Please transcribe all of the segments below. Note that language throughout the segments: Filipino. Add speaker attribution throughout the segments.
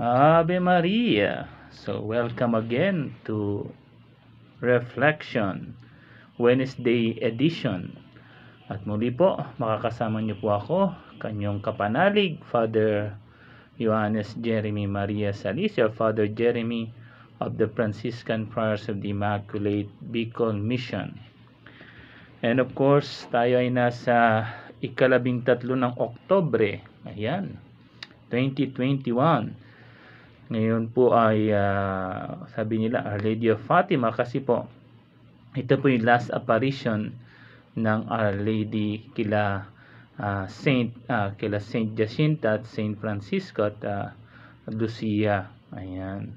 Speaker 1: Ave Maria. So, welcome again to Reflection Wednesday edition. At muli po, makakasama niyo po ako, kanyong kapanalig, Father Johannes Jeremy Maria Salicio, Father Jeremy of the Franciscan Friars of the Immaculate Beacon Mission. And of course, tayo ay nasa ikalabing tatlo ng Oktobre, ayan, 2021 ngayon po ay uh, sabi nila Our Lady of Fatima kasi po ito po yung last apparition ng Our ah, Lady kila uh, Saint uh, kila Saint Jacinta at Saint Francisco at uh, Lucia. Ayan.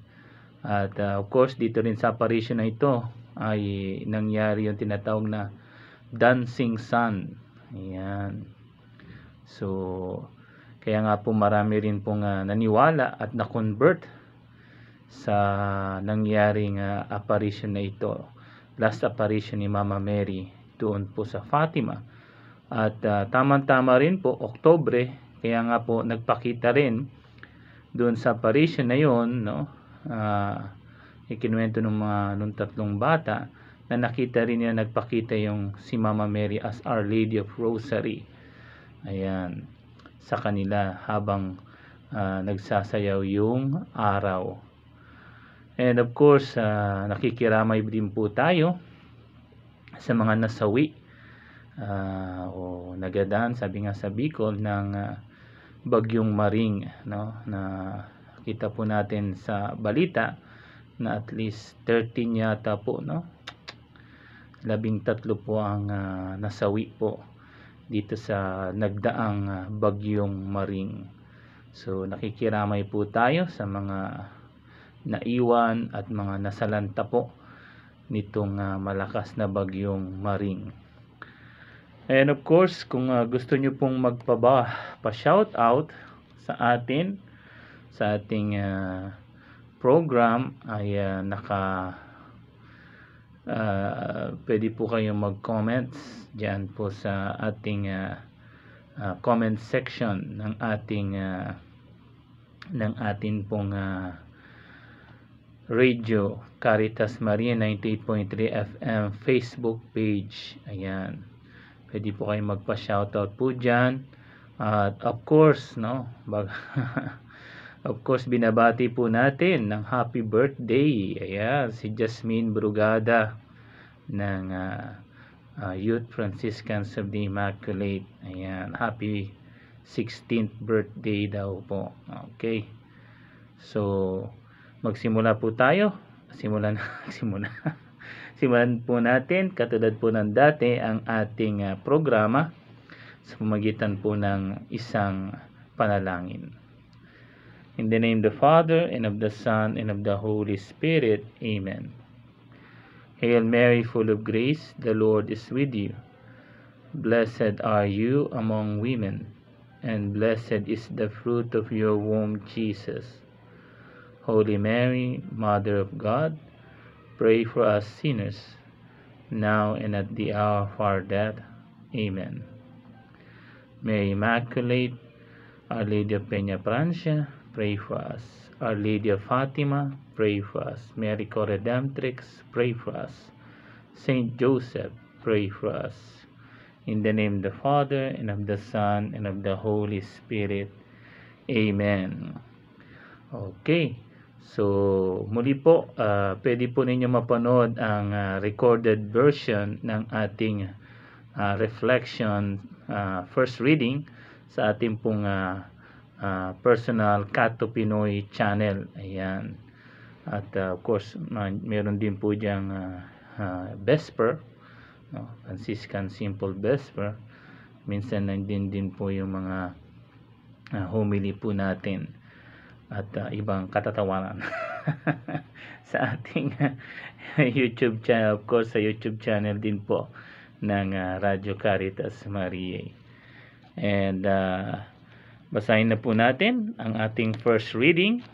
Speaker 1: At uh, of course dito rin sa apparition na ito ay nangyari yung tinatawag na dancing sun. Ayan. So, kaya nga po marami rin pong uh, naniwala at na-convert sa nangyaring uh, apparition na ito. Last apparition ni Mama Mary doon po sa Fatima. At uh, tamang-tama rin po, Oktobre, kaya nga po nagpakita rin doon sa apparition na yon, no? Uh, ikinuwento ng mga nung tatlong bata na nakita rin niya nagpakita yung si Mama Mary as Our Lady of Rosary. Ayan sa kanila habang uh, nagsasayaw yung araw. And of course, uh, nakikiramay din po tayo sa mga nasawi uh, o nagadaan, sabi nga sa Bicol, ng uh, bagyong maring no, na kita po natin sa balita na at least 13 yata po no labing tatlo po ang uh, nasawi po dito sa nagdaang ah, bagyong maring. So nakikiramay po tayo sa mga naiwan at mga nasalanta po nitong uh, malakas na bagyong maring. And of course, kung uh, gusto nyo pong magpaba, pa-shout out sa atin, sa ating uh, program ay uh, naka uh, pwede po kayong mag-comment dyan po sa ating uh, uh, comment section ng ating uh, ng ating pong uh, radio Caritas Maria 98.3 FM Facebook page. Ayan. Pwede po kayong magpa-shoutout po dyan. At uh, of course, no, bag Of course, binabati po natin ng happy birthday. Ayan, si Jasmine Brugada ng uh, uh, Youth Franciscans of the Immaculate. Ayan, happy 16th birthday daw po. Okay. So, magsimula po tayo. Simulan na. Simula. Simulan po natin, katulad po ng dati, ang ating uh, programa sa pamagitan po ng isang panalangin. In the name of the Father, and of the Son, and of the Holy Spirit. Amen. Hail Mary, full of grace, the Lord is with you. Blessed are you among women, and blessed is the fruit of your womb, Jesus. Holy Mary, Mother of God, pray for us sinners, now and at the hour of our death. Amen. Mary Immaculate, Our Lady of Peña Francia, pray for us. Our Lady of Fatima, pray for us. Mary Redemptrix, pray for us. Saint Joseph, pray for us. In the name of the Father, and of the Son, and of the Holy Spirit. Amen. Okay. So, muli po, uh, pwede po ninyo mapanood ang uh, recorded version ng ating uh, reflection uh, first reading sa ating pong uh, uh, personal Kato Pinoy channel. Ayan. At uh, of course, may, meron din po diyang uh, uh, Vesper. No? Franciscan Simple Vesper. Minsan nandin din po yung mga uh, homily po natin at uh, ibang katatawanan sa ating YouTube channel of course sa YouTube channel din po ng uh, Radyo Caritas Marie and uh, Basahin na po natin ang ating first reading.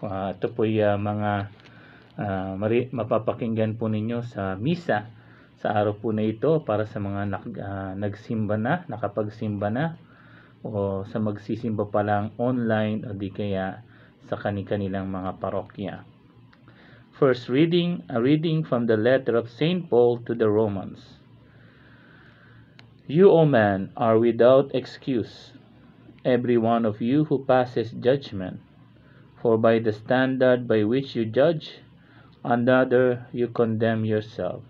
Speaker 1: Uh, ito po yung uh, ah, mga uh, mapapakinggan po ninyo sa misa sa araw po na ito para sa mga nak, uh, nagsimba na, nakapagsimba na o sa magsisimba pa lang online o di kaya sa kanilang mga parokya. First reading, a reading from the letter of St. Paul to the Romans. You, O man, are without excuse every one of you who passes judgment. For by the standard by which you judge another, you condemn yourself.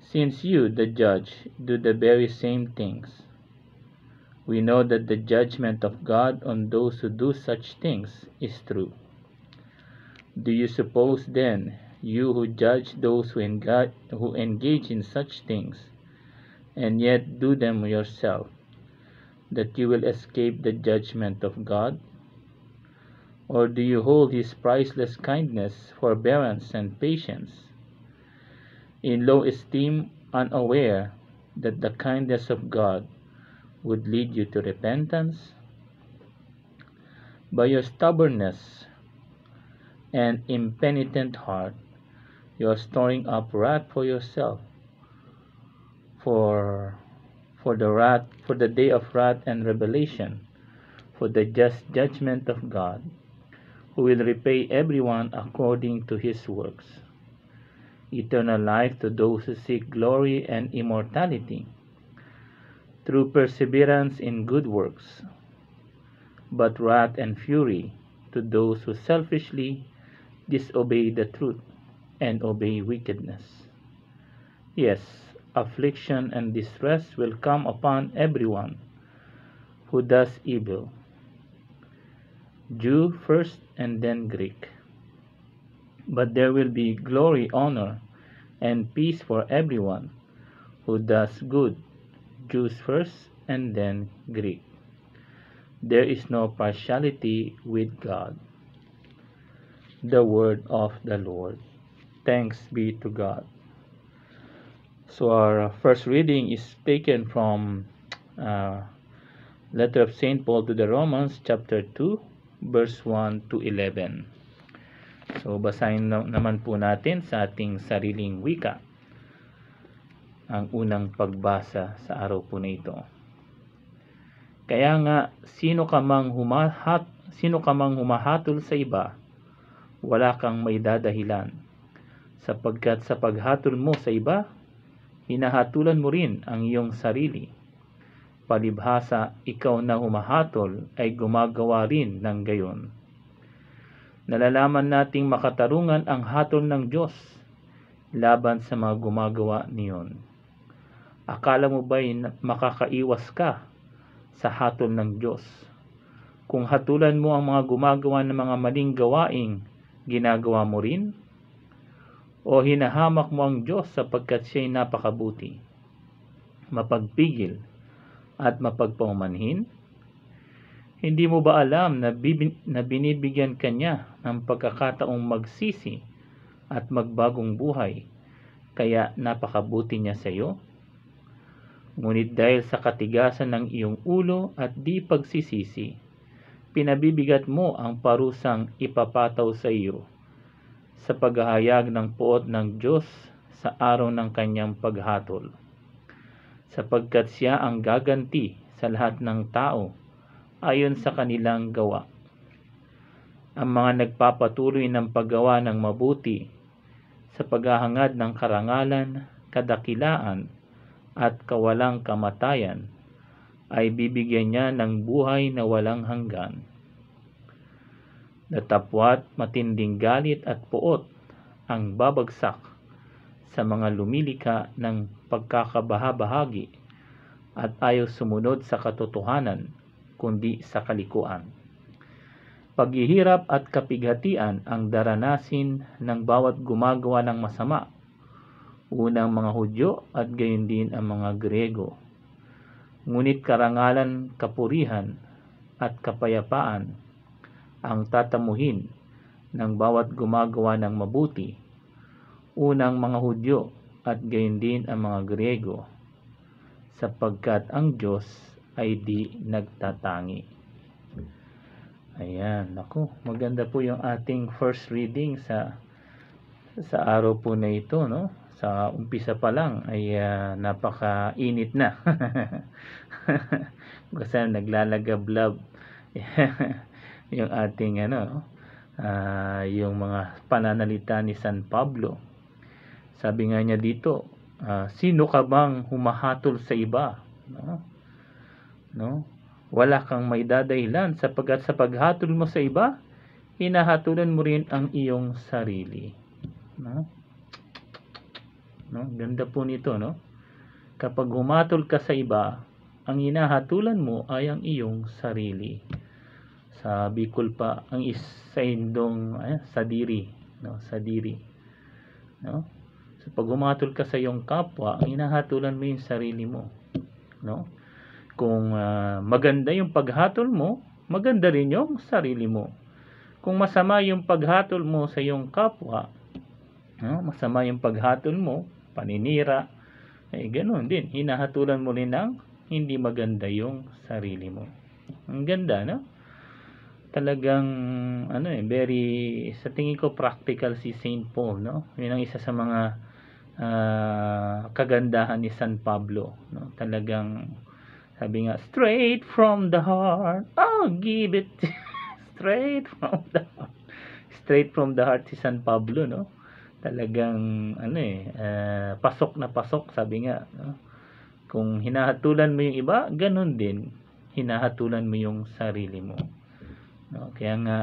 Speaker 1: Since you, the judge, do the very same things. We know that the judgment of God on those who do such things is true. Do you suppose then, you who judge those who engage, who engage in such things, and yet do them yourself, that you will escape the judgment of God? Or do you hold His priceless kindness, forbearance, and patience in low esteem, unaware that the kindness of God would lead you to repentance? By your stubbornness and impenitent heart, you are storing up wrath for yourself, for for the wrath for the day of wrath and revelation for the just judgment of God who will repay everyone according to his works eternal life to those who seek glory and immortality through perseverance in good works but wrath and fury to those who selfishly disobey the truth and obey wickedness yes affliction and distress will come upon everyone who does evil, Jew first and then Greek. But there will be glory, honor, and peace for everyone who does good, Jews first and then Greek. There is no partiality with God. The word of the Lord. Thanks be to God. So our first reading is taken from uh, letter of St. Paul to the Romans chapter 2 verse 1 to 11. So basahin na naman po natin sa ating sariling wika ang unang pagbasa sa araw po na ito. Kaya nga sino ka mang humahat sino ka mang humahatol sa iba wala kang maidadahilan sapagkat sa paghatol mo sa iba hinahatulan mo rin ang iyong sarili. Palibhasa, ikaw na humahatol ay gumagawa rin ng gayon. Nalalaman nating makatarungan ang hatol ng Diyos laban sa mga gumagawa niyon. Akala mo ba'y makakaiwas ka sa hatol ng Diyos? Kung hatulan mo ang mga gumagawa ng mga maling gawaing, ginagawa mo rin? o hinahamak mo ang Diyos sapagkat siya'y napakabuti, mapagpigil, at mapagpaumanhin? Hindi mo ba alam na, bibin, na binibigyan ka niya ng pagkakataong magsisi at magbagong buhay, kaya napakabuti niya sa iyo? Ngunit dahil sa katigasan ng iyong ulo at di pagsisisi, pinabibigat mo ang parusang ipapataw sa iyo sa paghahayag ng puot ng Diyos sa araw ng kanyang paghatol. Sapagkat siya ang gaganti sa lahat ng tao ayon sa kanilang gawa. Ang mga nagpapatuloy ng paggawa ng mabuti sa paghahangad ng karangalan, kadakilaan at kawalang kamatayan ay bibigyan niya ng buhay na walang hanggan. Natapwat matinding galit at puot ang babagsak sa mga lumilika ng pagkakabahabahagi at ayaw sumunod sa katotohanan kundi sa kalikuan. Paghihirap at kapighatian ang daranasin ng bawat gumagawa ng masama, unang mga Hudyo at gayon din ang mga Grego. Ngunit karangalan, kapurihan at kapayapaan ang tatamuhin ng bawat gumagawa ng mabuti, unang mga Hudyo at gayon din ang mga Griego, sapagkat ang Diyos ay di nagtatangi. Ayan, ako, maganda po yung ating first reading sa sa araw po na ito, no? Sa umpisa pa lang ay uh, napaka-init na. Kasi naglalagablab. yung ating ano uh, yung mga pananalita ni San Pablo. Sabi nga niya dito, uh, sino ka bang humahatol sa iba? No? No? Wala kang may dadahilan sapagkat sa paghatol mo sa iba, hinahatulan mo rin ang iyong sarili. No? No, ganda po nito, no? Kapag humatol ka sa iba, ang hinahatulan mo ay ang iyong sarili sa Bicol pa ang is sa Indong ayan, sa Diri no sa Diri no so pag humatol ka sa iyong kapwa ang hinahatulan mo yung sarili mo no kung uh, maganda yung paghatol mo maganda rin yung sarili mo kung masama yung paghatol mo sa iyong kapwa no masama yung paghatol mo paninira ay ganoon din hinahatulan mo rin ng hindi maganda yung sarili mo ang ganda no talagang ano eh very sa tingin ko practical si St. Paul no yun ang isa sa mga uh, kagandahan ni San Pablo no talagang sabi nga straight from the heart oh give it straight from the heart straight from the heart si San Pablo no talagang ano eh uh, pasok na pasok sabi nga no? kung hinahatulan mo yung iba ganun din hinahatulan mo yung sarili mo No? Kaya nga,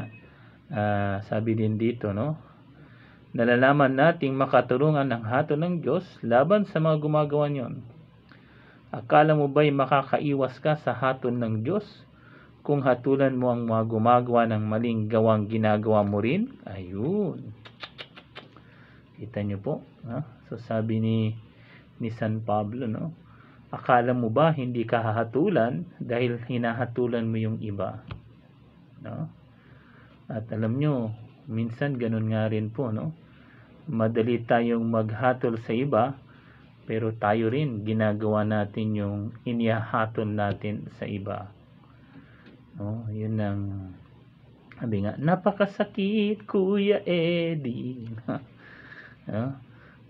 Speaker 1: uh, sabi din dito, no? Nalalaman nating makaturungan ang hato ng Diyos laban sa mga gumagawa niyon. Akala mo ba'y makakaiwas ka sa haton ng Diyos kung hatulan mo ang mga gumagawa ng maling gawang ginagawa mo rin? Ayun. Kita nyo po. Ha? So sabi ni, ni San Pablo, no? Akala mo ba hindi ka hahatulan dahil hinahatulan mo yung iba? no? At alam nyo, minsan ganun nga rin po, no? Madali tayong maghatol sa iba, pero tayo rin ginagawa natin yung inihahatol natin sa iba. No? Yun ang sabi nga, napakasakit Kuya Eddie. no?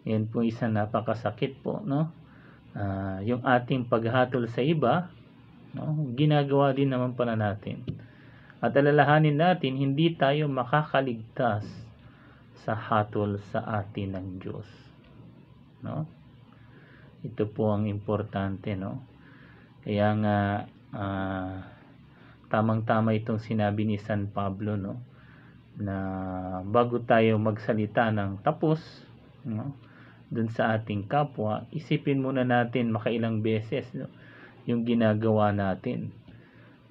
Speaker 1: Yan po isang napakasakit po, no? Uh, yung ating paghatol sa iba, no? ginagawa din naman pala natin. At alalahanin natin, hindi tayo makakaligtas sa hatol sa atin ng Diyos. No? Ito po ang importante, no? Kaya nga, uh, tamang-tama itong sinabi ni San Pablo, no? Na bago tayo magsalita ng tapos, no? Dun sa ating kapwa, isipin muna natin makailang beses, no? Yung ginagawa natin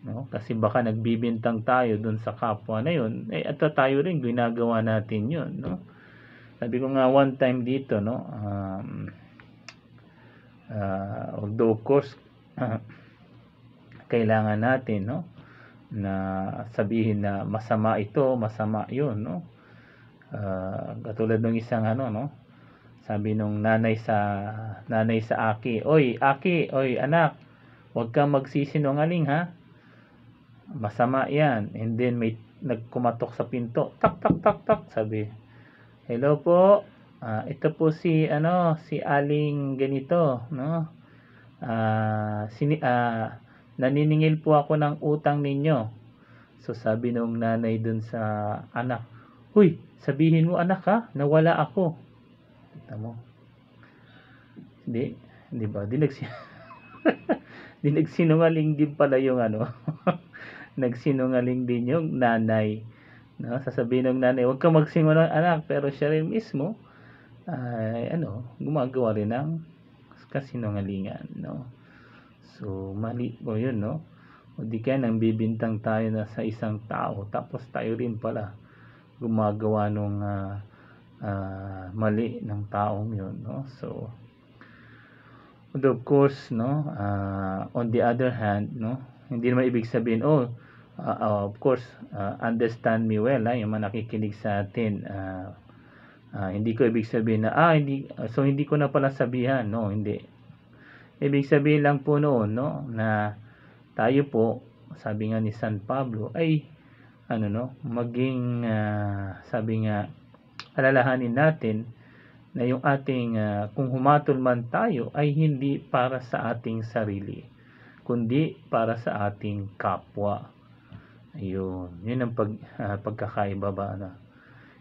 Speaker 1: No? Kasi baka nagbibintang tayo dun sa kapwa na yun. Eh, at tayo rin ginagawa natin yun. No? Sabi ko nga one time dito, no? Um, uh, although of course, uh, kailangan natin, no? na sabihin na masama ito, masama 'yon, no? Uh, katulad ng isang ano, no? Sabi nung nanay sa nanay sa Aki, "Oy, Aki, oy anak, huwag kang magsisinungaling ha masama yan. And then may nagkumatok sa pinto. Tak, tak, tak, tak, sabi. Hello po. Uh, ito po si ano, si Aling ganito, no? Uh, sini, uh, naniningil po ako ng utang ninyo. So sabi nung nanay dun sa anak, Huy, sabihin mo anak ha, nawala ako. Kita mo. Hindi, hindi ba? Di nagsin... di din pala yung ano. nagsinungaling din yung nanay. No? Sasabihin ng nanay, huwag kang magsinungaling anak, pero siya rin mismo, ay ano, gumagawa rin ng kasinungalingan, no? So, mali o yun, no? O di kaya nang bibintang tayo na sa isang tao, tapos tayo rin pala gumagawa ng uh, ah, uh, ah, mali ng taong yun, no? So, of course, no? Uh, on the other hand, no? Hindi naman ibig sabihin, oh, uh, of course, uh, understand me well, ha, yung mga nakikinig sa atin. Uh, uh, hindi ko ibig sabihin na, ah, hindi, so hindi ko na pala sabihan. No, hindi. Ibig sabihin lang po noon, no, na tayo po, sabi nga ni San Pablo, ay, ano no, maging, uh, sabi nga, alalahanin natin na yung ating uh, kung humatol man tayo ay hindi para sa ating sarili kundi para sa ating kapwa. Ayun, yun ang pag, uh, pagkakaiba ba? na. Ano?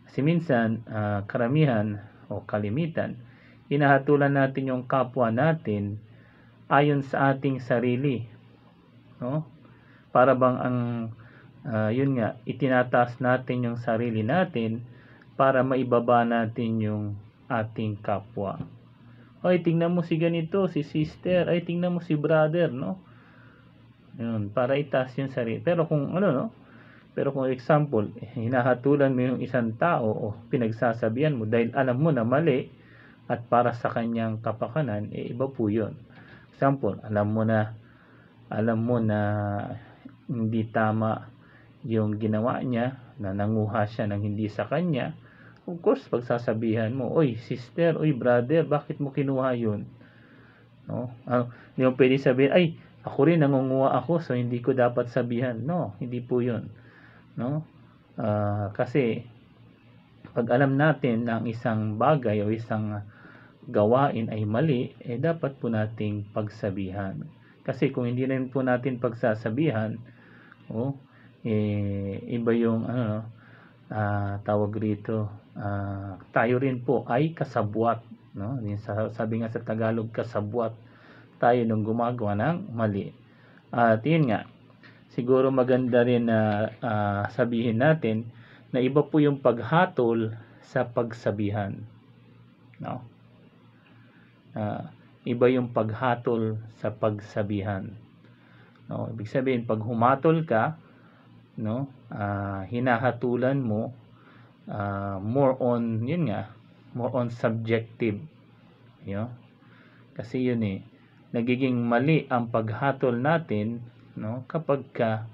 Speaker 1: Kasi minsan, uh, karamihan o kalimitan, inahatulan natin yung kapwa natin ayon sa ating sarili. No? Para bang ang, uh, yun nga, itinataas natin yung sarili natin para maibaba natin yung ating kapwa. Ay, tingnan mo si ganito, si sister, ay, tingnan mo si brother, no? Yun, para itas yung sarili. Pero kung ano, no? Pero kung example, hinahatulan mo yung isang tao o pinagsasabihan mo dahil alam mo na mali at para sa kanyang kapakanan, eh, iba po yun. Example, alam mo na alam mo na hindi tama yung ginawa niya, na nanguha siya ng hindi sa kanya, of course, pagsasabihan mo, oy, sister, oy, brother, bakit mo kinuha yun? No? Ah, hindi mo pwede sabihin, ay, ako rin nangunguha ako so hindi ko dapat sabihan. No, hindi po 'yun. No? Uh, kasi pag alam natin na ang isang bagay o isang gawain ay mali, eh dapat po nating pagsabihan. Kasi kung hindi rin po natin pagsasabihan, oh, eh, iba yung ano, uh, tawag rito, uh, tayo rin po ay kasabwat. No? Sabi nga sa Tagalog, kasabwat tayo nung gumagawa ng mali. At yun nga, siguro maganda rin na uh, sabihin natin na iba po yung paghatol sa pagsabihan. No? Uh, iba yung paghatol sa pagsabihan. No, ibig sabihin pag humatol ka, no, uh, hinahatulan mo uh, more on yun nga, more on subjective. You Kasi yun eh nagiging mali ang paghatol natin no kapag ka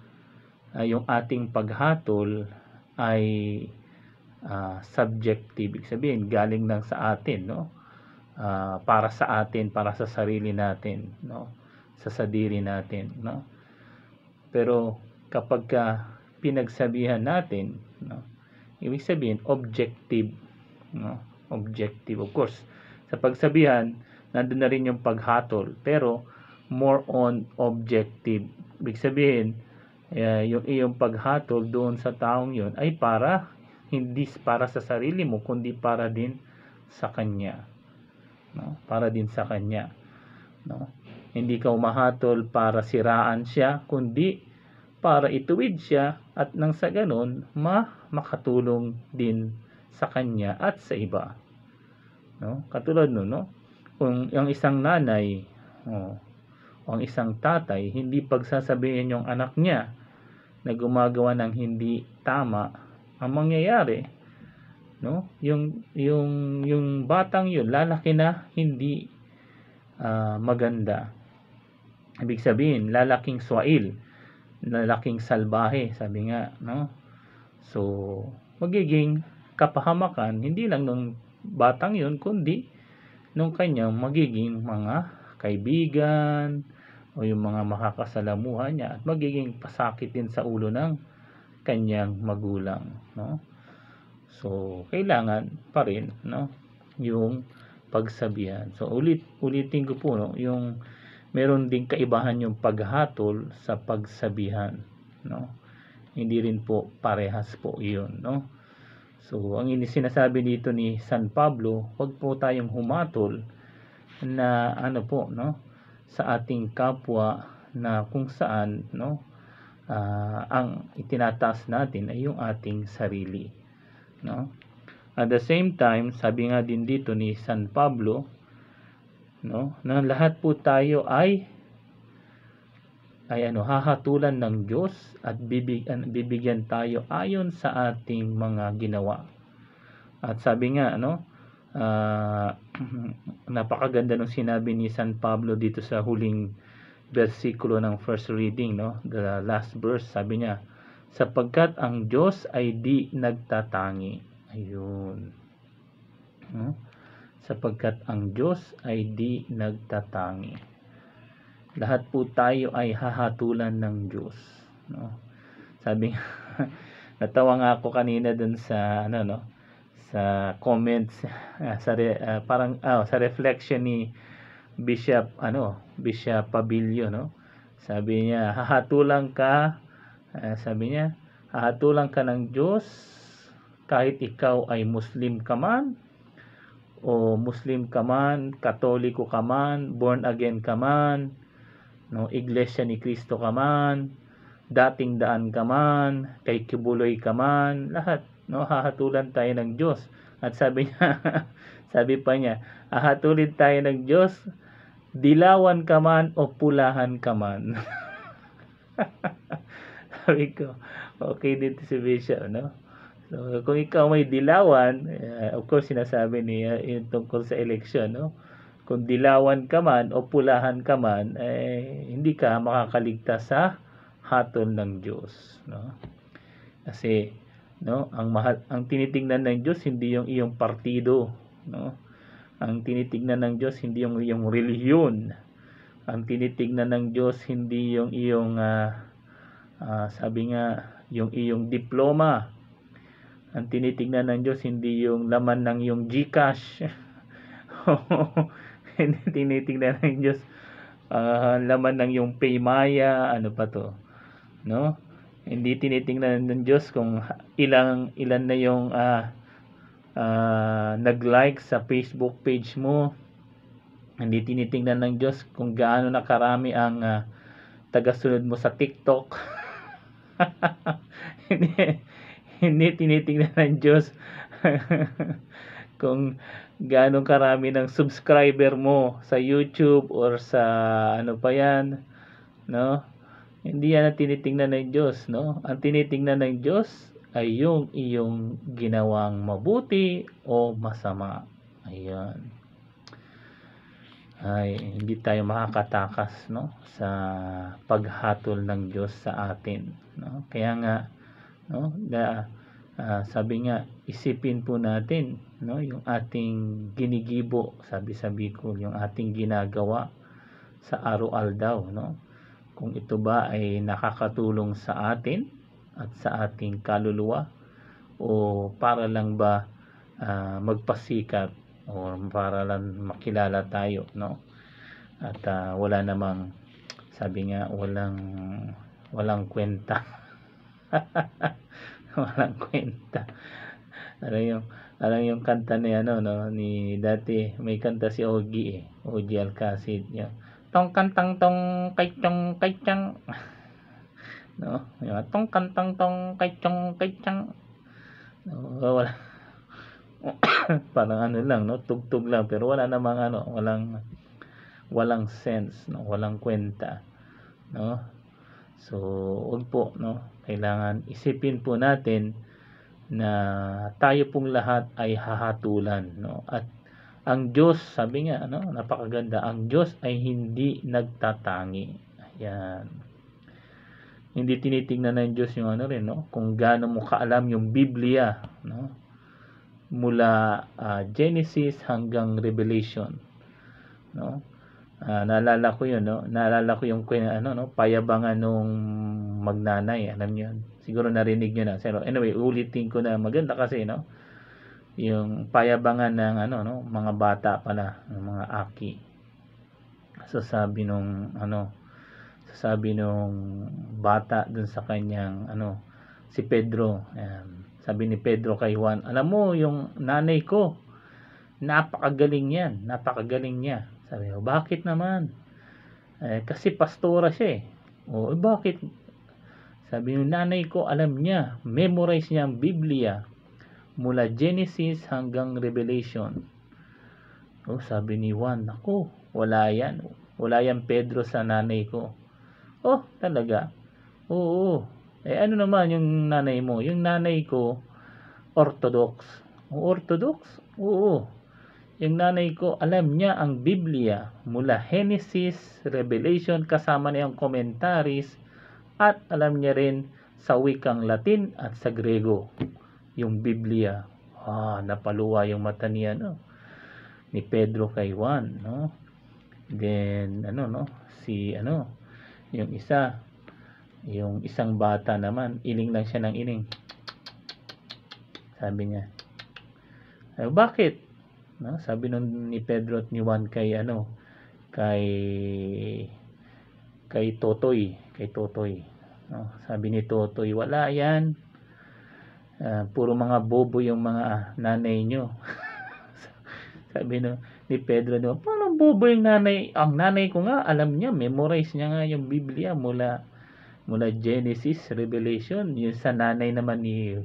Speaker 1: uh, yung ating paghatol ay uh, subjective ibig sabihin galing lang sa atin no uh, para sa atin para sa sarili natin no sa sadiri natin no pero kapag ka pinagsabihan natin no ibig sabihin objective no objective of course sa pagsabihan nandun na rin yung paghatol. Pero, more on objective. Ibig sabihin, uh, yung iyong paghatol doon sa taong yon ay para, hindi para sa sarili mo, kundi para din sa Kanya. No? Para din sa Kanya. No? Hindi ka umahatol para siraan siya, kundi para ituwid siya at nang sa ganon ma makatulong din sa kanya at sa iba. No? Katulad no, no? kung yung isang nanay oh, o ang isang tatay hindi pagsasabihin yung anak niya na gumagawa ng hindi tama ang mangyayari no yung yung yung batang yun lalaki na hindi uh, maganda ibig sabihin lalaking swail lalaking salbahe sabi nga no so magiging kapahamakan hindi lang ng batang yun kundi ng kanyang magiging mga kaibigan o yung mga makakasalamuha niya at magiging pasakit din sa ulo ng kanyang magulang no so kailangan pa rin no yung pagsabihan so ulit ulitin ko po no yung meron ding kaibahan yung paghatol sa pagsabihan no hindi rin po parehas po iyon no So, ang sinasabi dito ni San Pablo, huwag po tayong humatol na ano po, no? sa ating kapwa na kung saan, no? Uh, ang itinataas natin ay yung ating sarili, no? At the same time, sabi nga din dito ni San Pablo, no? Na lahat po tayo ay ay ano hahatulan ng Diyos at bibigyan, bibigyan tayo ayon sa ating mga ginawa. At sabi nga ano uh, napakaganda ng sinabi ni San Pablo dito sa huling bersikulo ng first reading no the last verse sabi niya sapagkat ang Diyos ay di nagtatangi ayun no? Hmm? sapagkat ang Diyos ay di nagtatangi lahat po tayo ay hahatulan ng Diyos. No? Sabi nga, natawa nga ako kanina dun sa, ano, no? sa comments, ah, sa, re, uh, parang, oh, sa reflection ni Bishop, ano, Bishop Pabilio, no? Sabi niya, hahatulan ka, uh, sabi niya, hahatulan ka ng Diyos kahit ikaw ay Muslim ka man, o Muslim ka man, Katoliko ka man, born again ka man, no iglesia ni Kristo ka man dating daan ka man kay Kibuloy ka man lahat no hahatulan tayo ng Diyos at sabi niya sabi pa niya hahatulin tayo ng Diyos dilawan ka man o pulahan ka man sabi ko okay din si Bishop no so kung ikaw may dilawan uh, of course sinasabi niya yung eh, tungkol sa eleksyon no kung dilawan ka man o pulahan ka man, eh, hindi ka makakaligtas sa hatol ng Diyos. No? Kasi no, ang mahal, ang tinitingnan ng Diyos hindi yung iyong partido, no? Ang tinitingnan ng Diyos hindi yung iyong relihiyon. Ang tinitingnan ng Diyos hindi yung iyong uh, uh, sabi nga yung iyong diploma. Ang tinitingnan ng Diyos hindi yung laman ng iyong GCash. tinitingnan ng Diyos uh, laman ng yung paymaya, ano pa to, no? Hindi tinitingnan ng Diyos kung ilang ilan na yung uh, uh, nag-like sa Facebook page mo. Hindi tinitingnan ng Diyos kung gaano na karami ang uh, tagasunod mo sa TikTok. hindi, hindi tinitingnan ng Diyos kung gaano karami ng subscriber mo sa YouTube or sa ano pa yan, no? Hindi yan ang tinitingnan ng Diyos, no? Ang tinitingnan ng Diyos ay yung iyong ginawang mabuti o masama. Ayan. Ay, hindi tayo makakatakas, no? Sa paghatol ng Diyos sa atin, no? Kaya nga, no? Da, uh, ah, sabi nga, isipin po natin no yung ating ginigibo sabi sa Bicol yung ating ginagawa sa araw-araw daw no kung ito ba ay nakakatulong sa atin at sa ating kaluluwa o para lang ba uh, magpasikat o para lang makilala tayo no at uh, wala namang sabi nga walang walang kwenta walang kwenta ano yung alam yung kanta ni ano no ni dati may kanta si Ogi eh. Ogie Alcacid niya. Tong kantang tong kaychong kaytang. no. Yung tong kantang tong kaychong kaytang. No, wala. Parang ano lang no, tugtog lang pero wala namang ano, walang walang sense, no, walang kwenta, no. So, wag po no, kailangan isipin po natin na tayo pong lahat ay hahatulan no at ang Diyos sabi nga ano napakaganda ang Diyos ay hindi nagtatangi ayan hindi tinitingnan ng Diyos yung ano rin no kung gaano mo kaalam yung Biblia no mula uh, Genesis hanggang Revelation no Uh, naalala ko yun, no? Naalala ko yung ano, no? payabangan nung magnanay, alam niyo Siguro narinig niyo na. Pero anyway, ulitin ko na maganda kasi, no? Yung payabangan ng ano, no? mga bata pala, ng mga aki. Sasabi nung ano, sasabi nung bata dun sa kanyang ano, si Pedro. Ayan. Sabi ni Pedro kay Juan, alam mo yung nanay ko, napakagaling yan, napakagaling niya sabi ko, bakit naman? Eh, kasi pastora siya eh. O, oh, eh, bakit? Sabi ng nanay ko, alam niya, memorize niya ang Biblia mula Genesis hanggang Revelation. O, oh, sabi ni Juan, ako, wala yan. Wala yan Pedro sa nanay ko. Oh, talaga? Oo. Eh, ano naman yung nanay mo? Yung nanay ko, Orthodox. Oh, Orthodox? Oo yung nanay ko, alam niya ang Biblia mula Genesis, Revelation, kasama niya ang commentaries, at alam niya rin sa wikang Latin at sa Grego, yung Biblia. Ah, napaluwa yung mata niya, no? Ni Pedro kay Juan, no? Then, ano, no? Si, ano, yung isa, yung isang bata naman, iling lang siya ng ining. Sabi niya, eh, bakit? No? Sabi nun ni Pedro at ni Juan kay ano, kay kay Totoy, kay Totoy. No? Sabi ni Totoy, wala yan. Uh, puro mga bobo yung mga nanay nyo. sabi no, ni Pedro, no, paano bobo yung nanay? Ang nanay ko nga, alam niya, memorize niya nga yung Biblia mula mula Genesis, Revelation, yung sa nanay naman ni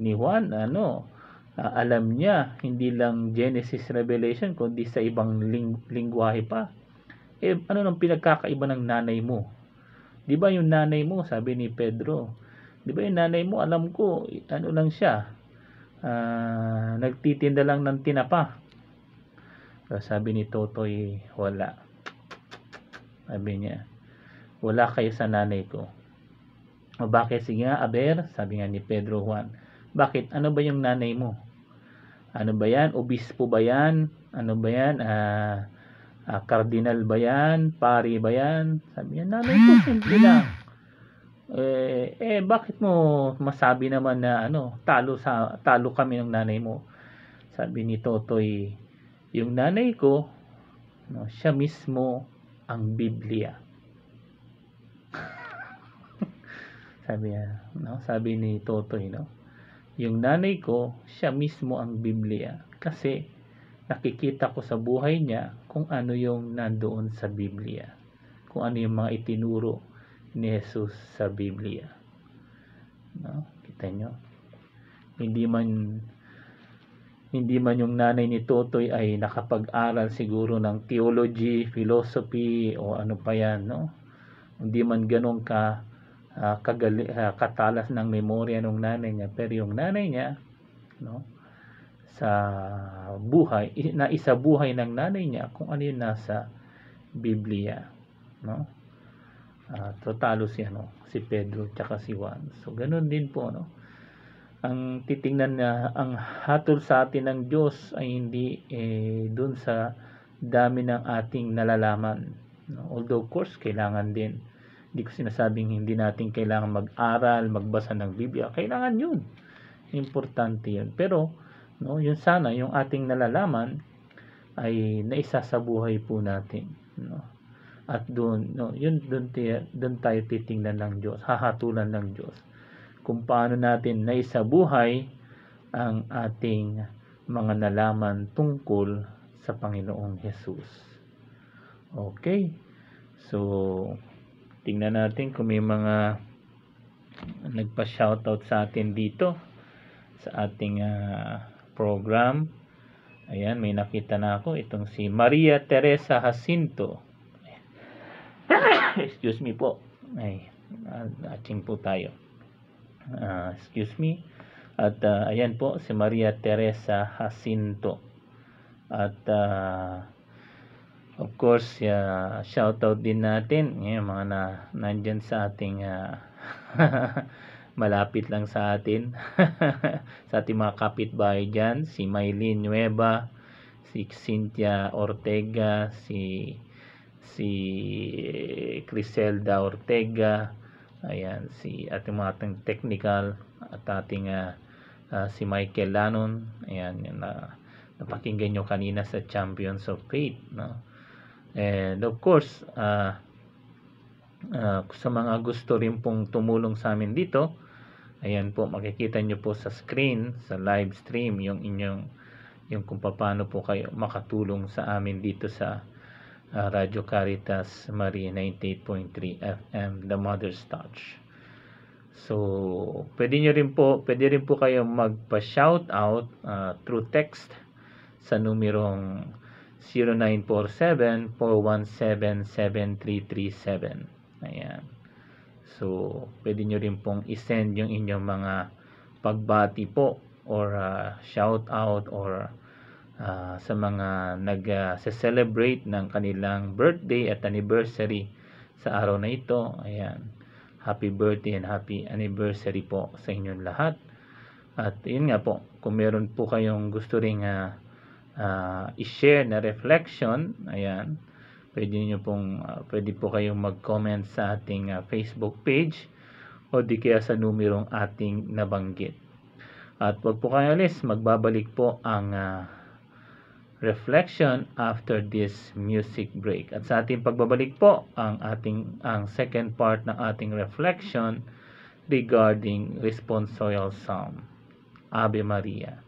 Speaker 1: ni Juan, ano, uh, alam niya hindi lang Genesis Revelation kundi sa ibang ling- lingwahe pa eh ano nang pinagkakaiba ng nanay mo 'di ba yung nanay mo sabi ni Pedro 'di ba yung nanay mo alam ko ano lang siya uh, nagtitinda lang ng tinapa so, ah, sabi ni Totoy wala sabi niya wala kayo sa nanay ko o bakit sige nga aber sabi nga ni Pedro Juan bakit ano ba yung nanay mo ano ba yan, obispo ba yan, ano ba yan, ah, ah, cardinal ba yan, pari ba yan, sabi niya, nanay ko, simple lang. Eh, eh, bakit mo masabi naman na ano, talo, sa, talo kami ng nanay mo? Sabi ni Totoy, yung nanay ko, no, siya mismo ang Biblia. sabi niya, no? sabi ni Totoy, no? yung nanay ko, siya mismo ang Biblia. Kasi nakikita ko sa buhay niya kung ano yung nandoon sa Biblia. Kung ano yung mga itinuro ni Jesus sa Biblia. No? Kita nyo? Hindi man hindi man yung nanay ni Totoy ay nakapag-aral siguro ng theology, philosophy o ano pa yan, no? Hindi man ganun ka uh, kagali, uh, katalas ng memorya ng nanay niya pero yung nanay niya no sa buhay na isa buhay ng nanay niya kung ano yung nasa Biblia no uh, totalo si ano si Pedro at si Juan so ganun din po no ang titingnan na ang hatol sa atin ng Diyos ay hindi eh, dun sa dami ng ating nalalaman no? although of course kailangan din hindi ko sinasabing hindi natin kailangan mag-aral, magbasa ng Biblia. Kailangan yun. Importante yun. Pero, no, yun sana, yung ating nalalaman ay naisa sa buhay po natin. No? At doon, no, yun, doon, doon tayo titingnan ng Diyos, hahatulan ng Diyos. Kung paano natin naisa buhay ang ating mga nalaman tungkol sa Panginoong Hesus. Okay. So, Tingnan natin kung may mga nagpa-shoutout sa atin dito sa ating uh, program. Ayan, may nakita na ako. Itong si Maria Teresa Jacinto. excuse me po. Ay, ah, ating po tayo. Uh, excuse me. At uh, ayan po, si Maria Teresa Jacinto. At uh, Of course, uh, shoutout din natin yung mga na nandiyan sa ating uh, malapit lang sa atin. sa ating mga kapitbahay diyan, si Maylin Nueva, si Cynthia Ortega, si si Criselda Ortega, ayan si ating mga ating technical at ating uh, uh, si Michael Lanon, ayan yun, uh, napakinggan nyo kanina sa Champions of Faith, no? And of course, uh, uh, sa mga gusto rin pong tumulong sa amin dito, ayan po, makikita nyo po sa screen, sa live stream, yung inyong, yung kung paano po kayo makatulong sa amin dito sa uh, ah, Radio Caritas Maria 98.3 FM, The Mother's Touch. So, pwede nyo rin po, pwede rin po kayo magpa-shoutout uh, through text sa numerong 0947-417-7337. Ayan. So, pwede nyo rin pong isend yung inyong mga pagbati po or uh, shout out or uh, sa mga nag-celebrate uh, ng kanilang birthday at anniversary sa araw na ito. Ayan. Happy birthday and happy anniversary po sa inyong lahat. At yun nga po, kung meron po kayong gusto ring uh, uh, i-share na reflection. Ayan. Pwede niyo pong uh, pwede po kayong mag-comment sa ating uh, Facebook page o di kaya sa numerong ating nabanggit. At wag po kayo alis, magbabalik po ang uh, reflection after this music break. At sa ating pagbabalik po ang ating ang second part ng ating reflection regarding responsorial psalm. Ave Maria.